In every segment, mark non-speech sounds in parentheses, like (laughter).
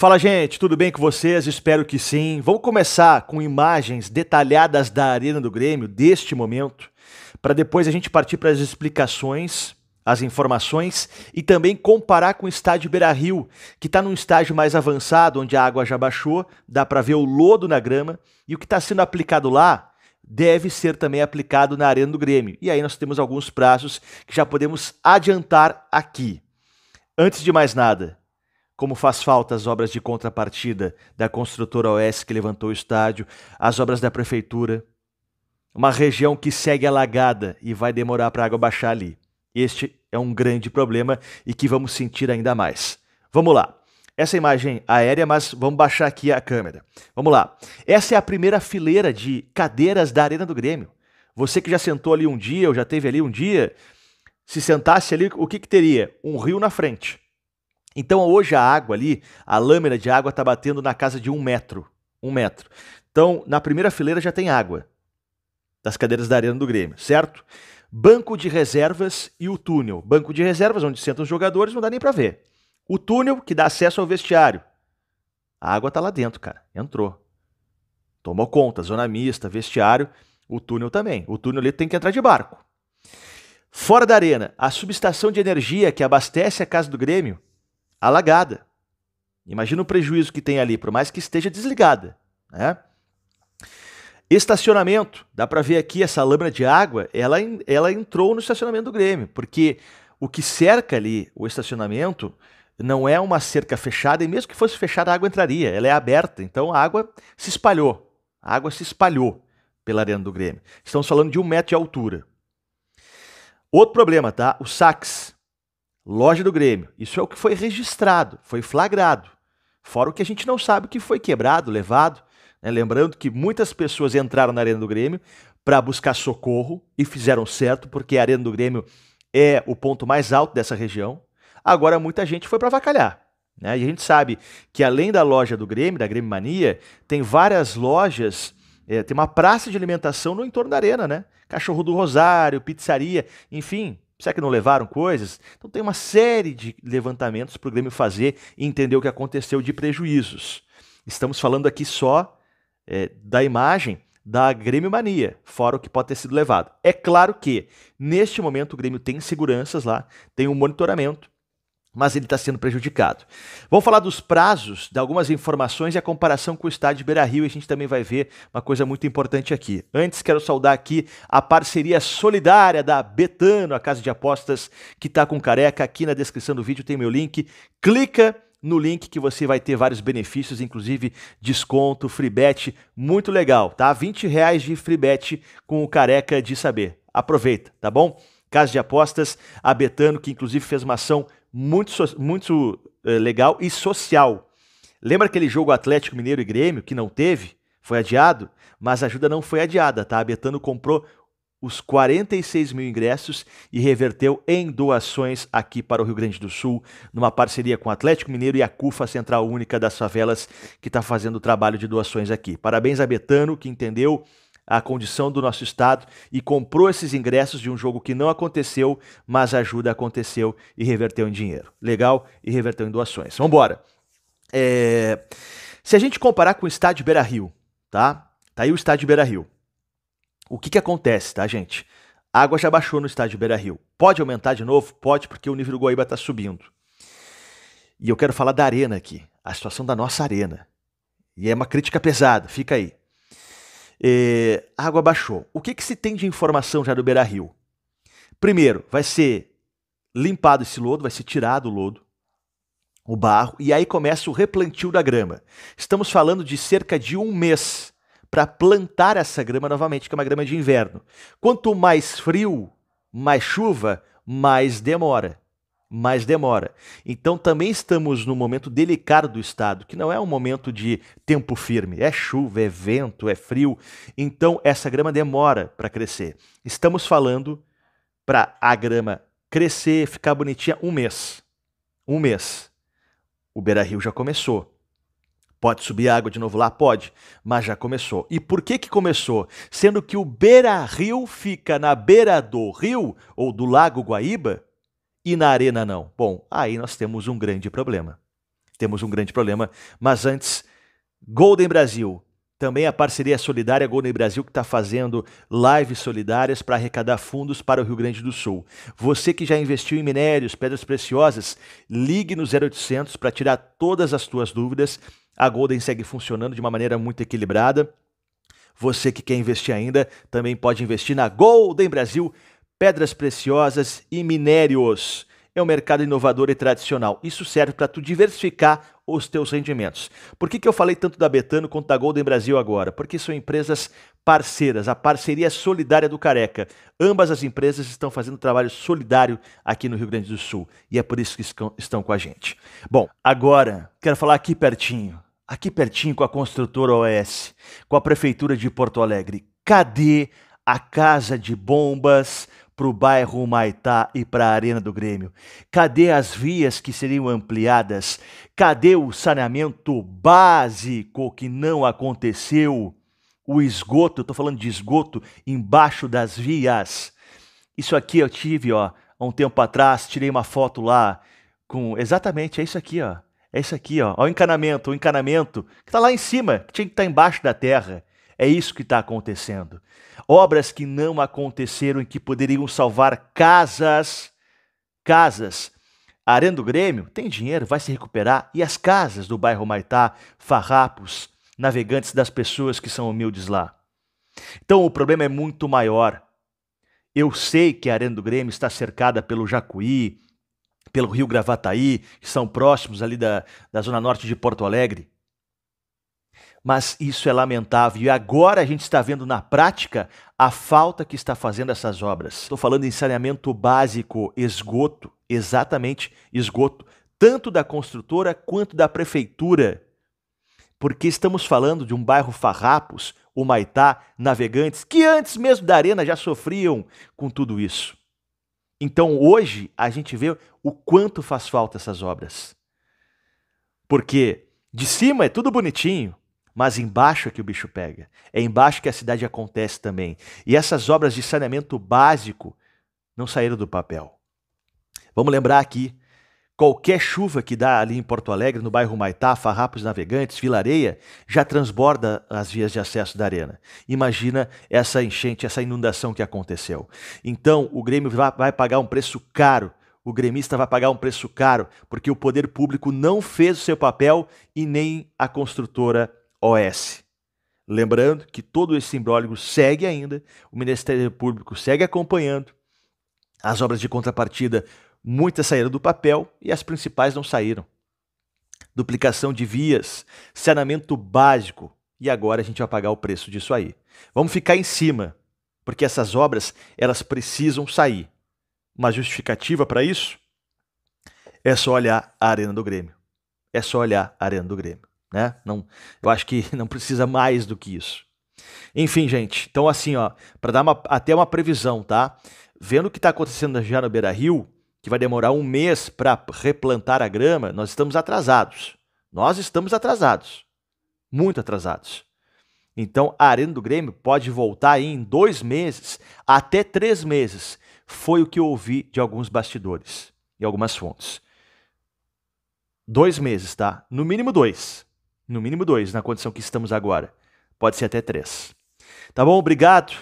Fala gente, tudo bem com vocês? Espero que sim. Vamos começar com imagens detalhadas da Arena do Grêmio deste momento, para depois a gente partir para as explicações, as informações e também comparar com o estádio Beira Rio, que está num estágio mais avançado, onde a água já baixou, dá para ver o lodo na grama e o que está sendo aplicado lá deve ser também aplicado na Arena do Grêmio. E aí nós temos alguns prazos que já podemos adiantar aqui. Antes de mais nada, como faz falta as obras de contrapartida da construtora Oeste que levantou o estádio, as obras da prefeitura. Uma região que segue alagada e vai demorar para a água baixar ali. Este é um grande problema e que vamos sentir ainda mais. Vamos lá. Essa imagem aérea, mas vamos baixar aqui a câmera. Vamos lá. Essa é a primeira fileira de cadeiras da Arena do Grêmio. Você que já sentou ali um dia ou já teve ali um dia, se sentasse ali, o que, que teria? Um rio na frente então hoje a água ali, a lâmina de água está batendo na casa de um metro. Um metro. Então, na primeira fileira já tem água. Das cadeiras da arena do Grêmio, certo? Banco de reservas e o túnel. Banco de reservas, onde sentam os jogadores, não dá nem para ver. O túnel, que dá acesso ao vestiário. A água tá lá dentro, cara. Entrou. Tomou conta, zona mista, vestiário, o túnel também. O túnel ali tem que entrar de barco. Fora da arena, a subestação de energia que abastece a casa do Grêmio alagada. Imagina o prejuízo que tem ali, por mais que esteja desligada. Né? Estacionamento. Dá para ver aqui essa lâmina de água, ela, ela entrou no estacionamento do Grêmio, porque o que cerca ali o estacionamento não é uma cerca fechada, e mesmo que fosse fechada, a água entraria, ela é aberta, então a água se espalhou. A água se espalhou pela arena do Grêmio. Estamos falando de um metro de altura. Outro problema, tá? Os saques loja do Grêmio. Isso é o que foi registrado, foi flagrado. Fora o que a gente não sabe que foi quebrado, levado. Né? Lembrando que muitas pessoas entraram na Arena do Grêmio para buscar socorro e fizeram certo, porque a Arena do Grêmio é o ponto mais alto dessa região. Agora muita gente foi para vacalhar. Né? E a gente sabe que além da loja do Grêmio, da Grêmio Mania, tem várias lojas, é, tem uma praça de alimentação no entorno da arena, né? Cachorro do Rosário, pizzaria, enfim, Será que não levaram coisas? Então tem uma série de levantamentos para o Grêmio fazer e entender o que aconteceu de prejuízos. Estamos falando aqui só é, da imagem da Grêmio Mania, fora o que pode ter sido levado. É claro que, neste momento, o Grêmio tem seguranças lá, tem um monitoramento, mas ele está sendo prejudicado. Vamos falar dos prazos, de algumas informações e a comparação com o estádio Beira Rio, e a gente também vai ver uma coisa muito importante aqui. Antes, quero saudar aqui a parceria solidária da Betano, a casa de apostas que está com careca. Aqui na descrição do vídeo tem meu link. Clica no link que você vai ter vários benefícios, inclusive desconto, free bet, muito legal, tá? 20 reais de free bet com o careca de saber. Aproveita, tá bom? Casa de apostas, a Betano, que inclusive fez uma ação muito, muito é, legal e social. Lembra aquele jogo Atlético Mineiro e Grêmio que não teve? Foi adiado? Mas a ajuda não foi adiada, tá? A Betano comprou os 46 mil ingressos e reverteu em doações aqui para o Rio Grande do Sul, numa parceria com o Atlético Mineiro e a CUFA Central Única das Favelas, que está fazendo o trabalho de doações aqui. Parabéns a Betano, que entendeu a condição do nosso estado e comprou esses ingressos de um jogo que não aconteceu, mas a ajuda aconteceu e reverteu em dinheiro. Legal? E reverteu em doações. Vamos embora. É... Se a gente comparar com o estádio Beira-Rio, tá? Tá aí o estádio Beira-Rio. O que que acontece, tá, gente? A água já baixou no estádio Beira-Rio. Pode aumentar de novo? Pode, porque o nível do Guaíba tá subindo. E eu quero falar da arena aqui, a situação da nossa arena. E é uma crítica pesada, fica aí. É, a água baixou. O que, que se tem de informação já do Beira Rio? Primeiro, vai ser limpado esse lodo, vai ser tirado o lodo, o barro, e aí começa o replantio da grama. Estamos falando de cerca de um mês para plantar essa grama novamente, que é uma grama de inverno. Quanto mais frio, mais chuva, mais demora mas demora. Então também estamos num momento delicado do estado, que não é um momento de tempo firme, é chuva, é vento, é frio. Então essa grama demora para crescer. Estamos falando para a grama crescer, ficar bonitinha um mês. Um mês. O Beira Rio já começou. Pode subir água de novo lá? Pode, mas já começou. E por que que começou? Sendo que o Beira Rio fica na beira do rio ou do Lago Guaíba, e na arena não? Bom, aí nós temos um grande problema. Temos um grande problema, mas antes, Golden Brasil. Também a parceria solidária Golden Brasil que está fazendo lives solidárias para arrecadar fundos para o Rio Grande do Sul. Você que já investiu em minérios, pedras preciosas, ligue no 0800 para tirar todas as suas dúvidas. A Golden segue funcionando de uma maneira muito equilibrada. Você que quer investir ainda, também pode investir na Golden Brasil pedras preciosas e minérios. É um mercado inovador e tradicional. Isso serve para tu diversificar os teus rendimentos. Por que, que eu falei tanto da Betano quanto da Golden Brasil agora? Porque são empresas parceiras, a parceria é solidária do Careca. Ambas as empresas estão fazendo trabalho solidário aqui no Rio Grande do Sul e é por isso que estão com a gente. Bom, agora quero falar aqui pertinho, aqui pertinho com a construtora OS, com a Prefeitura de Porto Alegre. Cadê a casa de bombas para o bairro Humaitá e para a Arena do Grêmio? Cadê as vias que seriam ampliadas? Cadê o saneamento básico que não aconteceu? O esgoto, estou falando de esgoto embaixo das vias. Isso aqui eu tive, ó, há um tempo atrás, tirei uma foto lá com exatamente é isso aqui, ó. É isso aqui, ó. Ó o encanamento, o encanamento que tá lá em cima, que tinha que estar tá embaixo da terra. É isso que está acontecendo. Obras que não aconteceram e que poderiam salvar casas, casas. A Arena do Grêmio tem dinheiro, vai se recuperar. E as casas do bairro Maitá, farrapos, navegantes das pessoas que são humildes lá. Então o problema é muito maior. Eu sei que a Arena do Grêmio está cercada pelo Jacuí, pelo Rio Gravataí, que são próximos ali da, da zona norte de Porto Alegre mas isso é lamentável. E agora a gente está vendo na prática a falta que está fazendo essas obras. Estou falando em saneamento básico, esgoto, exatamente esgoto, tanto da construtora quanto da prefeitura. Porque estamos falando de um bairro farrapos, o Maitá, navegantes, que antes mesmo da arena já sofriam com tudo isso. Então hoje a gente vê o quanto faz falta essas obras. Porque de cima é tudo bonitinho, mas embaixo é que o bicho pega. É embaixo que a cidade acontece também. E essas obras de saneamento básico não saíram do papel. Vamos lembrar aqui Qualquer chuva que dá ali em Porto Alegre, no bairro Maitá, Farrapos Navegantes, Vilareia já transborda as vias de acesso da arena. Imagina essa enchente, essa inundação que aconteceu. Então, o Grêmio vai pagar um preço caro. O gremista vai pagar um preço caro, porque o poder público não fez o seu papel e nem a construtora OS. Lembrando que todo esse imbróglio segue ainda, o Ministério Público segue acompanhando, as obras de contrapartida, muitas saíram do papel e as principais não saíram. Duplicação de vias, saneamento básico, e agora a gente vai pagar o preço disso aí. Vamos ficar em cima, porque essas obras elas precisam sair. Uma justificativa para isso é só olhar a arena do Grêmio. É só olhar a arena do Grêmio né? Não, eu acho que (laughs) não precisa mais do que isso. Enfim, gente, então assim, ó, para dar uma, até uma previsão, tá? Vendo o que está acontecendo já no Beira Rio, que vai demorar um mês para replantar a grama, nós estamos atrasados. Nós estamos atrasados. Muito atrasados. Então, a Arena do Grêmio pode voltar em dois meses, até três meses. Foi o que eu ouvi de alguns bastidores e algumas fontes. Dois meses, tá? No mínimo dois. No mínimo dois, na condição que estamos agora. Pode ser até três. Tá bom? Obrigado.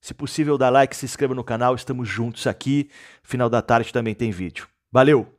Se possível, dá like, se inscreva no canal. Estamos juntos aqui. Final da tarde também tem vídeo. Valeu!